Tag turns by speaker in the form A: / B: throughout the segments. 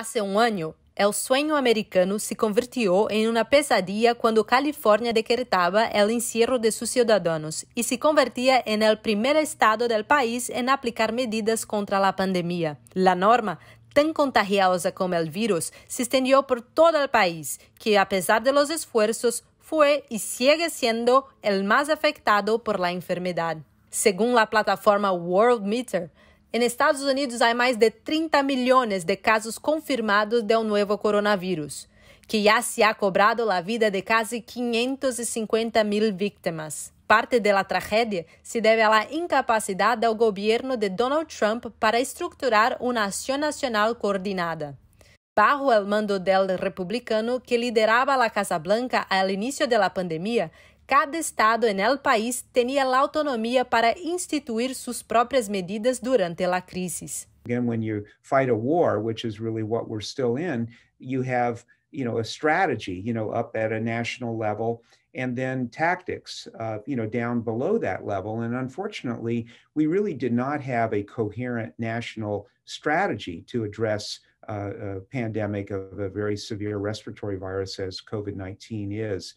A: hace um ano, é o sueño americano se convirtió em uma pesadilla quando Califórnia decretava el encierro de seus cidadãos e se convertia em el primeiro estado del país em aplicar medidas contra la pandemia. La norma tan contagiosa como el virus, se extendió por todo el país, que a pesar de los esfuerzos, fue y sigue siendo el más afectado por la enfermedad. Según la plataforma World Meter, em Estados Unidos, há mais de 30 milhões de casos confirmados de um novo coronavírus, que já se ha cobrado a vida de quase 550 mil vítimas. Parte da tragédia se deve à incapacidade do governo de Donald Trump para estruturar uma ação nacional coordenada. Bajo o mando del republicano que liderava a Casa Blanca ao início da pandemia, Cada estado en el país tenía la autonomía para instituir sus propias medidas durante la crisis.
B: Again, when you fight a war, which is really what we're still in, you have you know a strategy you know up at a national level and then tactics uh, you know down below that level and unfortunately we really did not have a coherent national strategy to address uh, a pandemic of a very severe respiratory virus as covid-19 is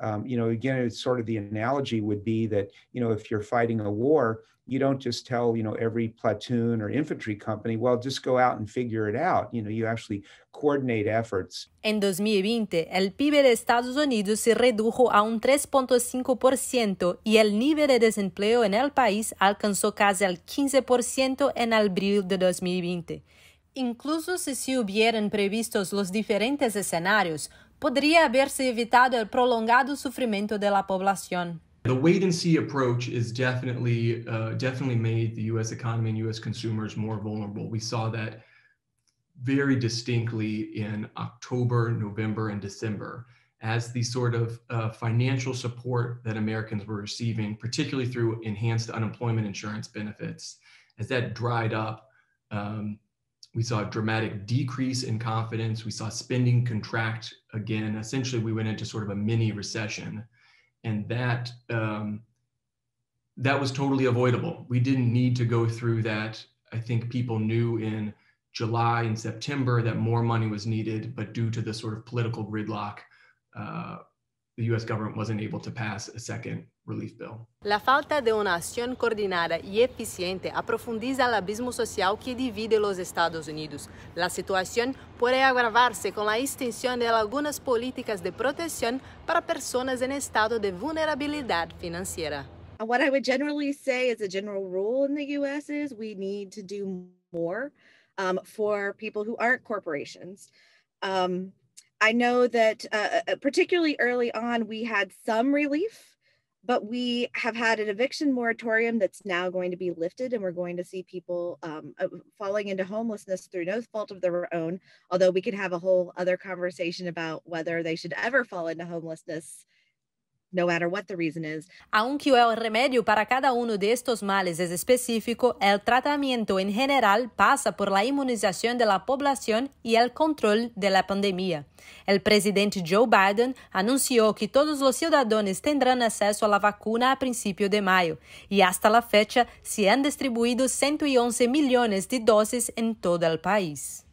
B: um, you know, again, it's sort of the analogy would be that, you know, if you're fighting a war, you don't just tell, you know, every platoon or infantry company, well, just go out and figure it out. You know, you actually coordinate efforts. En
A: 2020, el PIB de Estados Unidos se redujo a un 3.5% y el nivel de desempleo en el país alcanzó casi el 15% en abril de 2020. Incluso si se hubieran previstos los diferentes escenarios, podría haberse evitado el prolongado sufrimiento de la población.
C: The wait and see approach is definitely uh, definitely made the U.S. economy and U.S. consumers more vulnerable. We saw that very distinctly in October, November, and December as the sort of uh, financial support that Americans were receiving, particularly through enhanced unemployment insurance benefits, as that dried up, um, we saw a dramatic decrease in confidence. We saw spending contract again. Essentially, we went into sort of a mini recession, and that um, that was totally avoidable. We didn't need to go through that. I think people knew in July and September that more money was needed, but due to the sort of political gridlock, uh,
A: La falta de una acción coordinada y eficiente aprofundiza el abismo social que divide los Estados Unidos. La situación puede agravarse con la extensión de algunas políticas de protección para personas en estado de vulnerabilidad financiera.
D: What I would generally say as a general rule in the US is we need to do more um, for people who aren't corporations. Um, I know that uh, uh, particularly early on, we had some relief, but we have had an eviction moratorium that's now going to be lifted, and we're going to see people um, uh, falling into homelessness through no fault of their own. Although we could have a whole other conversation about whether they should ever fall into homelessness no matter what the reason is.
A: Aunque el remedio para cada uno de estos males es específico, el tratamiento en general pasa por la inmunización de la población y el control de la pandemia. El presidente Joe Biden anunció que todos los ciudadanos tendrán acceso a la vacuna a principios de mayo y hasta la fecha se han distribuido 111 millones de dosis en todo el país.